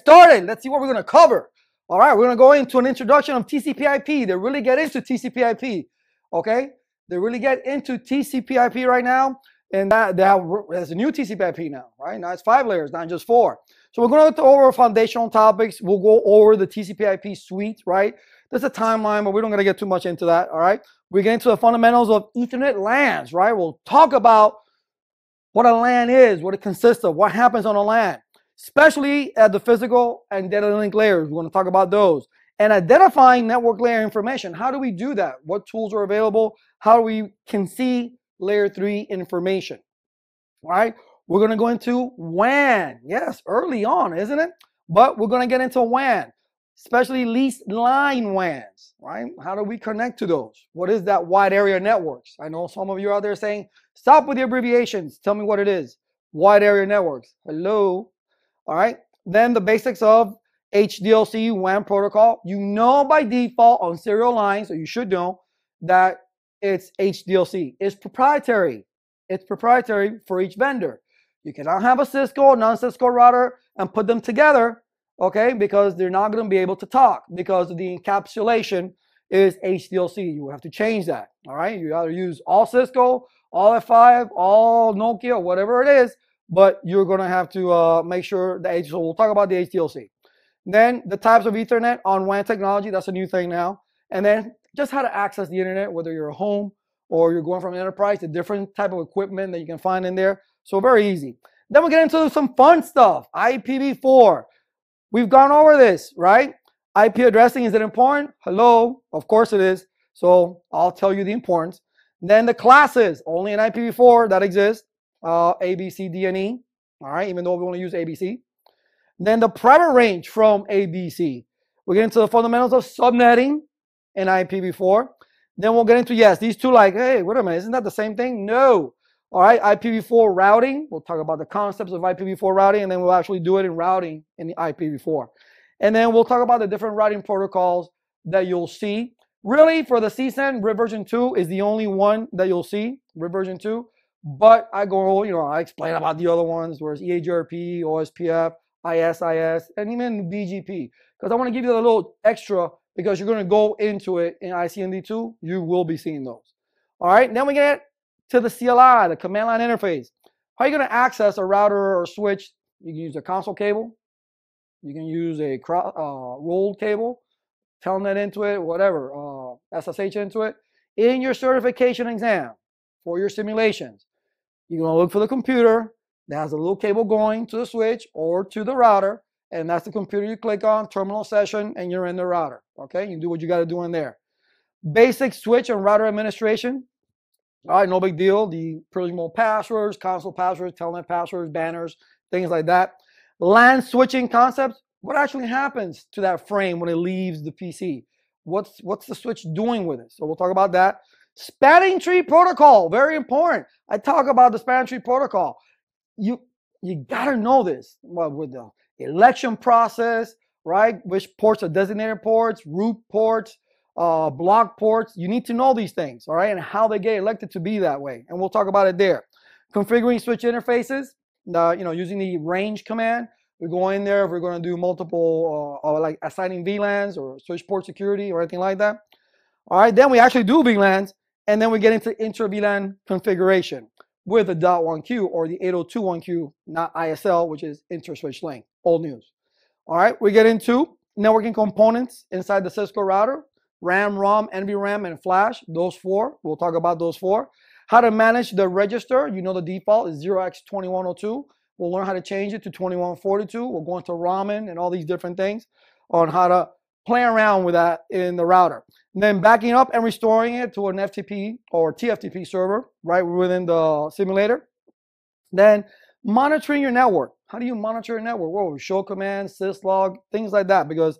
started. Let's see what we're going to cover. All right, we're going to go into an introduction of TCP/IP. They really get into TCP/IP. Okay, they really get into TCP/IP right now, and that they have there's a new TCP/IP now. Right now, it's five layers, not just four. So we're going to go over foundational topics. We'll go over the TCP/IP suite. Right, there's a timeline, but we're not going to get too much into that. All right, we get into the fundamentals of Ethernet LANs. Right, we'll talk about what a LAN is, what it consists of, what happens on a LAN especially at the physical and data link layers. We're going to talk about those. And identifying network layer information. How do we do that? What tools are available? How we can see layer three information. All right. We're going to go into WAN. Yes, early on, isn't it? But we're going to get into WAN, especially least line WANs, right? How do we connect to those? What is that wide area networks? I know some of you out there saying, stop with the abbreviations. Tell me what it is. Wide area networks. Hello. All right. Then the basics of HDLC WAN protocol. You know by default on serial lines, so you should know that it's HDLC. It's proprietary. It's proprietary for each vendor. You cannot have a Cisco, non-Cisco router and put them together, okay? Because they're not going to be able to talk because the encapsulation is HDLC. You have to change that, all right? You either use all Cisco, all F5, all Nokia, whatever it is, but you're going to have to uh, make sure the H. So we'll talk about the HDLC. Then the types of Ethernet on WAN technology. That's a new thing now. And then just how to access the internet, whether you're at home or you're going from an enterprise, the different type of equipment that you can find in there. So very easy. Then we get into some fun stuff. IPv4. We've gone over this, right? IP addressing is it important? Hello, of course it is. So I'll tell you the importance. Then the classes, only in IPv4 that exists uh, A, B, C, D, and E, all right, even though we want to use A, B, C. Then the private range from A, B, C. We'll get into the fundamentals of subnetting in IPv4. Then we'll get into, yes, these two like, hey, wait a minute, isn't that the same thing? No. All right, IPv4 routing. We'll talk about the concepts of IPv4 routing, and then we'll actually do it in routing in the IPv4. And then we'll talk about the different routing protocols that you'll see. Really, for the CSAN, RIP version 2 is the only one that you'll see, RIP version 2. But I go, you know, I explain about the other ones, whereas EAGRP, OSPF, ISIS, and even BGP, because I want to give you a little extra because you're going to go into it in ICND2. You will be seeing those. All right, then we get to the CLI, the command line interface. How are you going to access a router or a switch? You can use a console cable. You can use a uh, rolled cable, telnet into it, whatever, uh, SSH into it. In your certification exam for your simulations, you're going to look for the computer that has a little cable going to the switch or to the router, and that's the computer you click on, terminal session, and you're in the router. Okay, you do what you got to do in there. Basic switch and router administration. All right, no big deal. The privileged passwords, console passwords, telnet passwords, banners, things like that. LAN switching concepts. What actually happens to that frame when it leaves the PC? What's what's the switch doing with it? So we'll talk about that. Spanning tree protocol, very important. I talk about the spanning tree protocol. You you gotta know this. Well, with the election process, right? Which ports are designated ports, root ports, uh, block ports. You need to know these things, all right, and how they get elected to be that way. And we'll talk about it there. Configuring switch interfaces, uh, you know, using the range command. We go in there if we're going to do multiple, uh, or uh, like assigning VLANs or switch port security or anything like that. All right, then we actually do VLANs. And then we get into inter-VLAN configuration with the .1Q or the 802one q not ISL, which is inter-switch link, old news. All right, we get into networking components inside the Cisco router, RAM, ROM, NVRAM, and flash, those four. We'll talk about those four. How to manage the register, you know the default is 0x2102. We'll learn how to change it to 2142. We'll go into Ramen and all these different things on how to playing around with that in the router. And then backing up and restoring it to an FTP or TFTP server right within the simulator. Then monitoring your network. How do you monitor your network? Well, show commands, syslog, things like that, because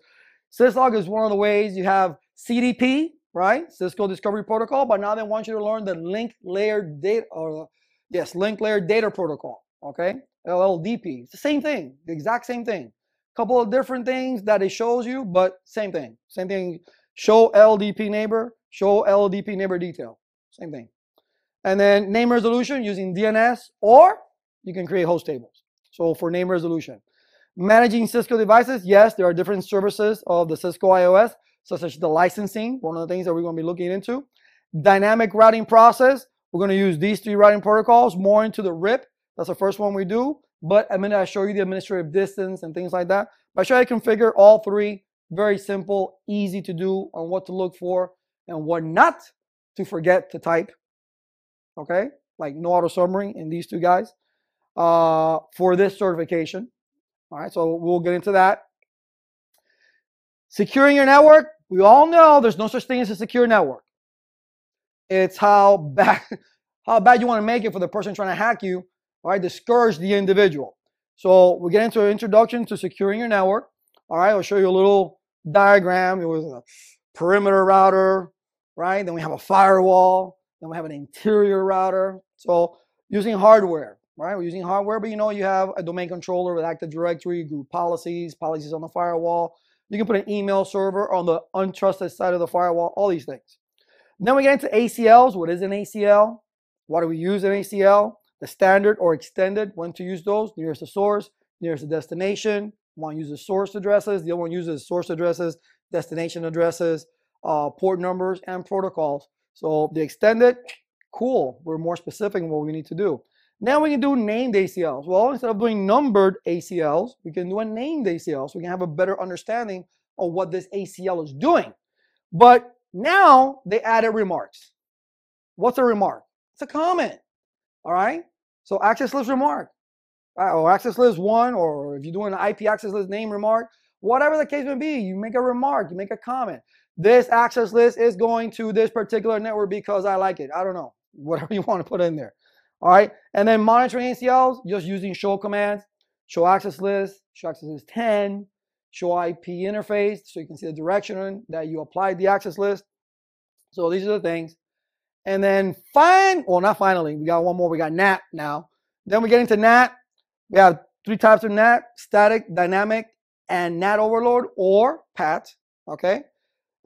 syslog is one of the ways you have CDP, right? Cisco Discovery Protocol, but now they want you to learn the link layer data, or yes, link layer data protocol, okay? LLDP. It's the same thing, the exact same thing couple of different things that it shows you, but same thing. Same thing. Show LDP neighbor, show LDP neighbor detail. Same thing. And then name resolution using DNS, or you can create host tables. So for name resolution. Managing Cisco devices, yes, there are different services of the Cisco IOS, such as the licensing, one of the things that we're going to be looking into. Dynamic routing process, we're going to use these three routing protocols more into the RIP. That's the first one we do but i minute, I show you the administrative distance and things like that. But I show you how to configure all three, very simple, easy to do on what to look for and what not to forget to type, okay? Like no auto summary in these two guys uh, for this certification. All right, so we'll get into that. Securing your network, we all know there's no such thing as a secure network. It's how bad how bad you want to make it for the person trying to hack you all right, discourage the individual. So we get into an introduction to securing your network. All right, I'll show you a little diagram with a perimeter router, right? Then we have a firewall. Then we have an interior router. So using hardware, right? We're using hardware, but you know you have a domain controller with Active Directory, group policies, policies on the firewall. You can put an email server on the untrusted side of the firewall, all these things. Then we get into ACLs. What is an ACL? Why do we use an ACL? the standard or extended, when to use those, nearest the source, nearest the destination. One uses source addresses, the other one uses source addresses, destination addresses, uh, port numbers, and protocols. So the extended, cool. We're more specific in what we need to do. Now we can do named ACLs. Well, instead of doing numbered ACLs, we can do a named ACL so we can have a better understanding of what this ACL is doing. But now they added remarks. What's a remark? It's a comment. All right. So access list remark, or access list one, or if you're doing an IP access list name remark, whatever the case may be, you make a remark, you make a comment. This access list is going to this particular network because I like it. I don't know, whatever you want to put in there. All right, and then monitoring ACLs, just using show commands, show access list, show access list 10, show IP interface, so you can see the direction that you applied the access list. So these are the things. And then fine, well, not finally, we got one more. We got NAT now. Then we get into NAT. We have three types of NAT static, dynamic, and NAT overload or PAT. Okay.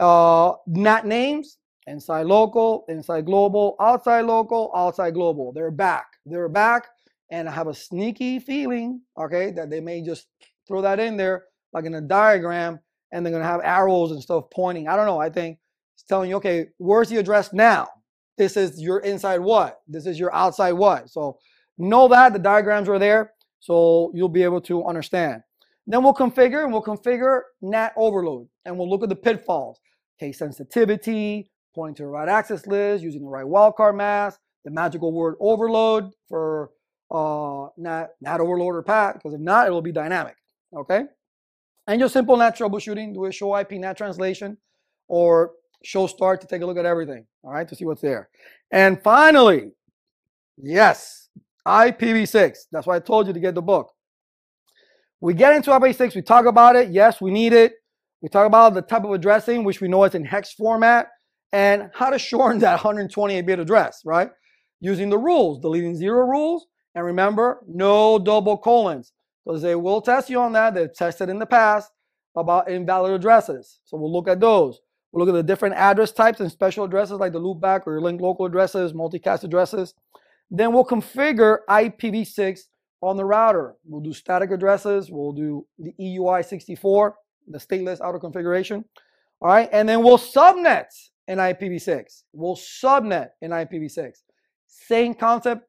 Uh, NAT names inside local, inside global, outside local, outside global. They're back. They're back. And I have a sneaky feeling, okay, that they may just throw that in there like in a diagram and they're going to have arrows and stuff pointing. I don't know. I think it's telling you, okay, where's the address now? This is your inside what? This is your outside what? So know that the diagrams are there so you'll be able to understand. Then we'll configure and we'll configure NAT overload and we'll look at the pitfalls, case sensitivity, pointing to the right access list, using the right wildcard mask, the magical word overload for uh, NAT, NAT overload or PAT because if not, it will be dynamic, okay? And your simple NAT troubleshooting, do a show IP NAT translation or show start to take a look at everything, all right, to see what's there. And finally, yes, IPv6. That's why I told you to get the book. We get into IPv6, we talk about it. Yes, we need it. We talk about the type of addressing, which we know is in hex format, and how to shorten that 128 bit address, right? Using the rules, the leading zero rules. And remember, no double colons, because they will test you on that. They've tested in the past about invalid addresses. So we'll look at those. We'll look at the different address types and special addresses like the loopback or your local addresses, multicast addresses. Then we'll configure IPv6 on the router. We'll do static addresses. We'll do the EUI64, the stateless auto configuration. All right, and then we'll subnet in IPv6. We'll subnet in IPv6. Same concept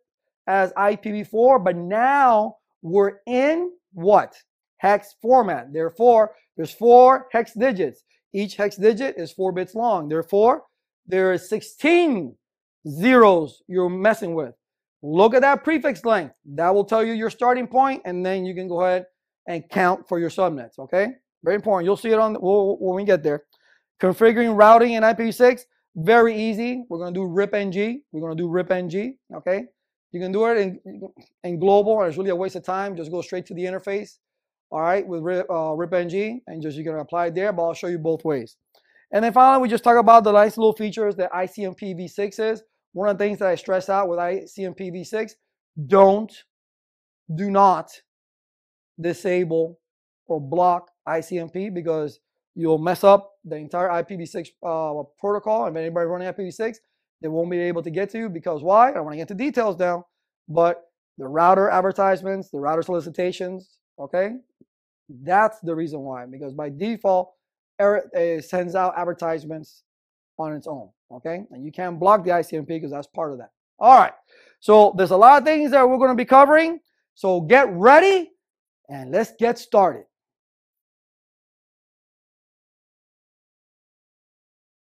as IPv4, but now we're in what? Hex format. Therefore, there's four hex digits. Each hex digit is four bits long. Therefore, there are 16 zeros you're messing with. Look at that prefix length. That will tell you your starting point, and then you can go ahead and count for your subnets, okay? Very important. You'll see it on the, when we get there. Configuring routing in IPv6, very easy. We're going to do RIPNG. We're going to do RIPNG, okay? You can do it in, in global. It's really a waste of time. Just go straight to the interface all right, with rip, uh, RipNG, and just you're gonna apply it there, but I'll show you both ways. And then finally, we just talk about the nice little features that ICMP v6 is. One of the things that I stress out with ICMP v6, don't, do not disable or block ICMP because you'll mess up the entire IPv6 uh, protocol. And if anybody running IPv6, they won't be able to get to you because why? I don't want to get into details now, but the router advertisements, the router solicitations, okay? That's the reason why, because by default, it sends out advertisements on its own. Okay, and you can't block the ICMP because that's part of that. All right, so there's a lot of things that we're going to be covering. So get ready and let's get started.